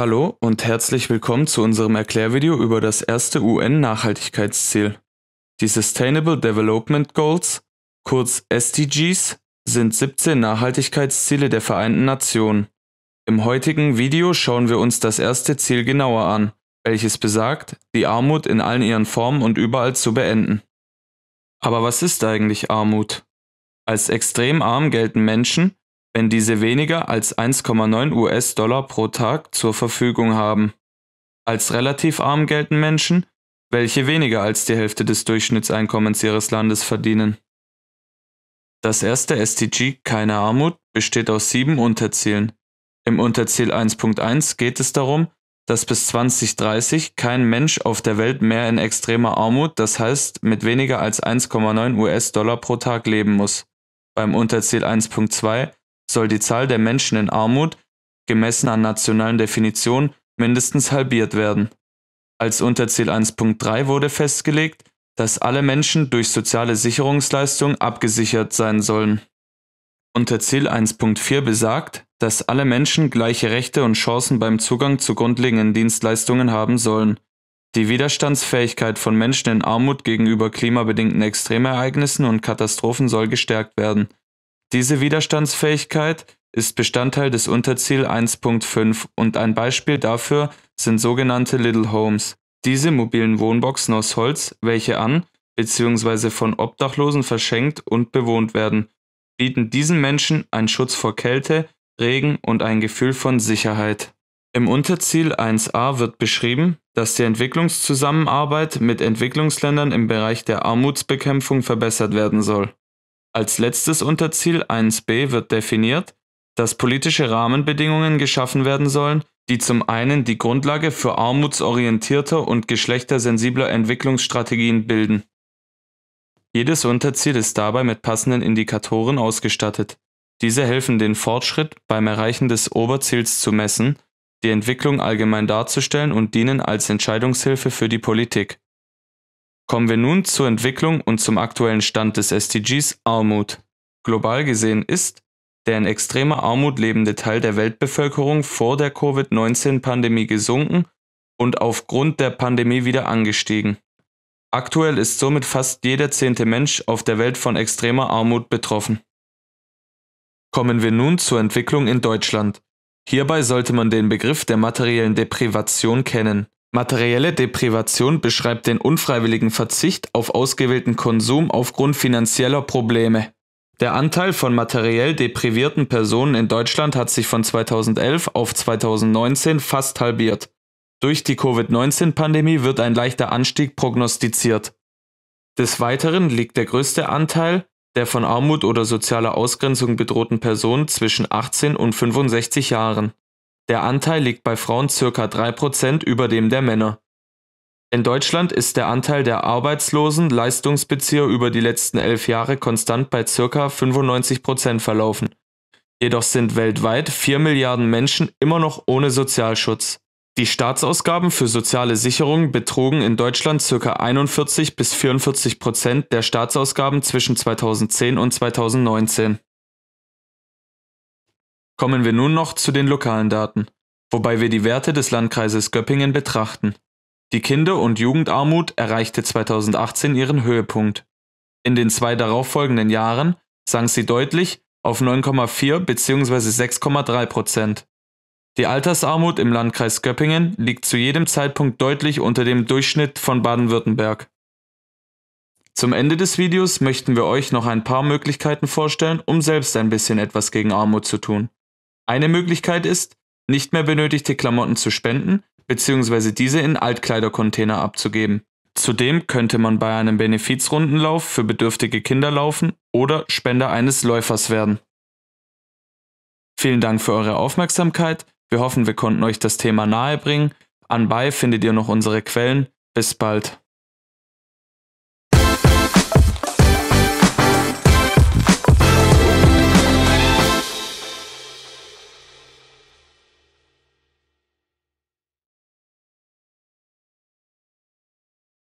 Hallo und herzlich willkommen zu unserem Erklärvideo über das erste UN-Nachhaltigkeitsziel. Die Sustainable Development Goals, kurz SDGs, sind 17 Nachhaltigkeitsziele der Vereinten Nationen. Im heutigen Video schauen wir uns das erste Ziel genauer an, welches besagt, die Armut in allen ihren Formen und überall zu beenden. Aber was ist eigentlich Armut? Als extrem arm gelten Menschen, wenn diese weniger als 1,9 US-Dollar pro Tag zur Verfügung haben. Als relativ arm gelten Menschen, welche weniger als die Hälfte des Durchschnittseinkommens ihres Landes verdienen. Das erste SDG Keine Armut besteht aus sieben Unterzielen. Im Unterziel 1.1 geht es darum, dass bis 2030 kein Mensch auf der Welt mehr in extremer Armut, das heißt mit weniger als 1,9 US-Dollar pro Tag leben muss. Beim Unterziel 1.2 soll die Zahl der Menschen in Armut, gemessen an nationalen Definitionen, mindestens halbiert werden. Als Unterziel 1.3 wurde festgelegt, dass alle Menschen durch soziale Sicherungsleistungen abgesichert sein sollen. Unterziel 1.4 besagt, dass alle Menschen gleiche Rechte und Chancen beim Zugang zu grundlegenden Dienstleistungen haben sollen. Die Widerstandsfähigkeit von Menschen in Armut gegenüber klimabedingten Extremereignissen und Katastrophen soll gestärkt werden. Diese Widerstandsfähigkeit ist Bestandteil des Unterziel 1.5 und ein Beispiel dafür sind sogenannte Little Homes. Diese mobilen Wohnboxen aus Holz, welche an bzw. von Obdachlosen verschenkt und bewohnt werden, bieten diesen Menschen einen Schutz vor Kälte, Regen und ein Gefühl von Sicherheit. Im Unterziel 1a wird beschrieben, dass die Entwicklungszusammenarbeit mit Entwicklungsländern im Bereich der Armutsbekämpfung verbessert werden soll. Als letztes Unterziel 1b wird definiert, dass politische Rahmenbedingungen geschaffen werden sollen, die zum einen die Grundlage für armutsorientierter und geschlechtersensibler Entwicklungsstrategien bilden. Jedes Unterziel ist dabei mit passenden Indikatoren ausgestattet. Diese helfen den Fortschritt beim Erreichen des Oberziels zu messen, die Entwicklung allgemein darzustellen und dienen als Entscheidungshilfe für die Politik. Kommen wir nun zur Entwicklung und zum aktuellen Stand des SDGs Armut. Global gesehen ist der in extremer Armut lebende Teil der Weltbevölkerung vor der Covid-19-Pandemie gesunken und aufgrund der Pandemie wieder angestiegen. Aktuell ist somit fast jeder zehnte Mensch auf der Welt von extremer Armut betroffen. Kommen wir nun zur Entwicklung in Deutschland. Hierbei sollte man den Begriff der materiellen Deprivation kennen. Materielle Deprivation beschreibt den unfreiwilligen Verzicht auf ausgewählten Konsum aufgrund finanzieller Probleme. Der Anteil von materiell deprivierten Personen in Deutschland hat sich von 2011 auf 2019 fast halbiert. Durch die Covid-19-Pandemie wird ein leichter Anstieg prognostiziert. Des Weiteren liegt der größte Anteil der von Armut oder sozialer Ausgrenzung bedrohten Personen zwischen 18 und 65 Jahren. Der Anteil liegt bei Frauen ca. 3% über dem der Männer. In Deutschland ist der Anteil der arbeitslosen Leistungsbezieher über die letzten elf Jahre konstant bei ca. 95% verlaufen. Jedoch sind weltweit 4 Milliarden Menschen immer noch ohne Sozialschutz. Die Staatsausgaben für soziale Sicherung betrugen in Deutschland ca. 41 bis 44 Prozent der Staatsausgaben zwischen 2010 und 2019. Kommen wir nun noch zu den lokalen Daten, wobei wir die Werte des Landkreises Göppingen betrachten. Die Kinder- und Jugendarmut erreichte 2018 ihren Höhepunkt. In den zwei darauffolgenden Jahren sank sie deutlich auf 9,4 bzw. 6,3 Prozent. Die Altersarmut im Landkreis Göppingen liegt zu jedem Zeitpunkt deutlich unter dem Durchschnitt von Baden-Württemberg. Zum Ende des Videos möchten wir euch noch ein paar Möglichkeiten vorstellen, um selbst ein bisschen etwas gegen Armut zu tun. Eine Möglichkeit ist, nicht mehr benötigte Klamotten zu spenden bzw. diese in Altkleidercontainer abzugeben. Zudem könnte man bei einem Benefizrundenlauf für bedürftige Kinder laufen oder Spender eines Läufers werden. Vielen Dank für eure Aufmerksamkeit. Wir hoffen, wir konnten euch das Thema nahebringen. Anbei findet ihr noch unsere Quellen. Bis bald.